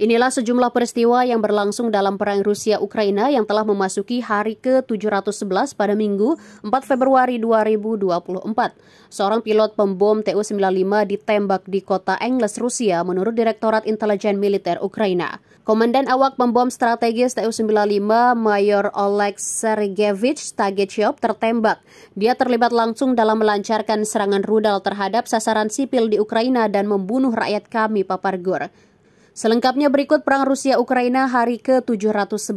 Inilah sejumlah peristiwa yang berlangsung dalam perang Rusia-Ukraina yang telah memasuki hari ke-711 pada Minggu 4 Februari 2024. Seorang pilot pembom Tu-95 ditembak di kota Engles, Rusia menurut Direktorat Intelijen Militer Ukraina. Komandan awak pembom strategis Tu-95 Mayor Oleg Sergeyevich Tagechev tertembak. Dia terlibat langsung dalam melancarkan serangan rudal terhadap sasaran sipil di Ukraina dan membunuh rakyat kami Papargor. Selengkapnya berikut perang Rusia-Ukraina hari ke-711.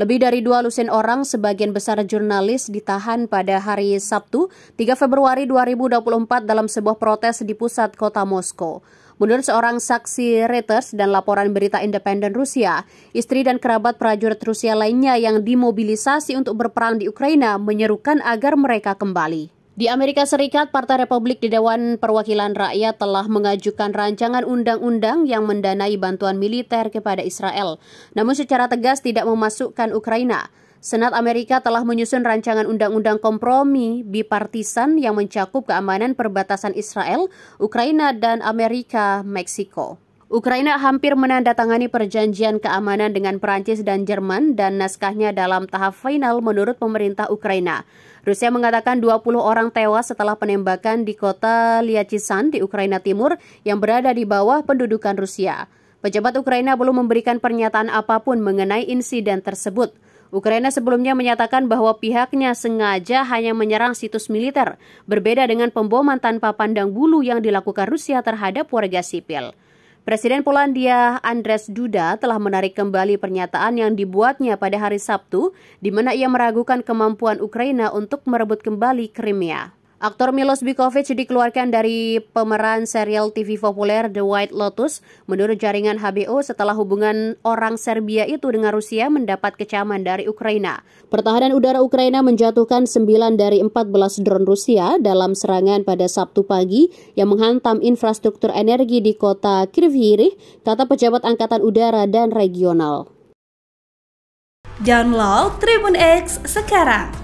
Lebih dari dua lusin orang, sebagian besar jurnalis ditahan pada hari Sabtu, 3 Februari 2024 dalam sebuah protes di pusat kota Moskow. Menurut seorang saksi Reuters dan laporan berita independen Rusia, istri dan kerabat prajurit Rusia lainnya yang dimobilisasi untuk berperang di Ukraina menyerukan agar mereka kembali. Di Amerika Serikat, Partai Republik di Dewan Perwakilan Rakyat telah mengajukan rancangan undang-undang yang mendanai bantuan militer kepada Israel, namun secara tegas tidak memasukkan Ukraina. Senat Amerika telah menyusun rancangan undang-undang kompromi bipartisan yang mencakup keamanan perbatasan Israel, Ukraina, dan Amerika, Meksiko. Ukraina hampir menandatangani perjanjian keamanan dengan Perancis dan Jerman dan naskahnya dalam tahap final menurut pemerintah Ukraina. Rusia mengatakan 20 orang tewas setelah penembakan di kota Lyachysan di Ukraina Timur yang berada di bawah pendudukan Rusia. Pejabat Ukraina belum memberikan pernyataan apapun mengenai insiden tersebut. Ukraina sebelumnya menyatakan bahwa pihaknya sengaja hanya menyerang situs militer, berbeda dengan pemboman tanpa pandang bulu yang dilakukan Rusia terhadap warga sipil. Presiden Polandia Andres Duda telah menarik kembali pernyataan yang dibuatnya pada hari Sabtu, di mana ia meragukan kemampuan Ukraina untuk merebut kembali Crimea. Aktor Milos Bikovic dikeluarkan dari pemeran serial TV populer The White Lotus menurut jaringan HBO setelah hubungan orang Serbia itu dengan Rusia mendapat kecaman dari Ukraina. Pertahanan udara Ukraina menjatuhkan 9 dari 14 drone Rusia dalam serangan pada Sabtu pagi yang menghantam infrastruktur energi di kota Kryvyi kata pejabat Angkatan Udara dan Regional. Download Tribun X sekarang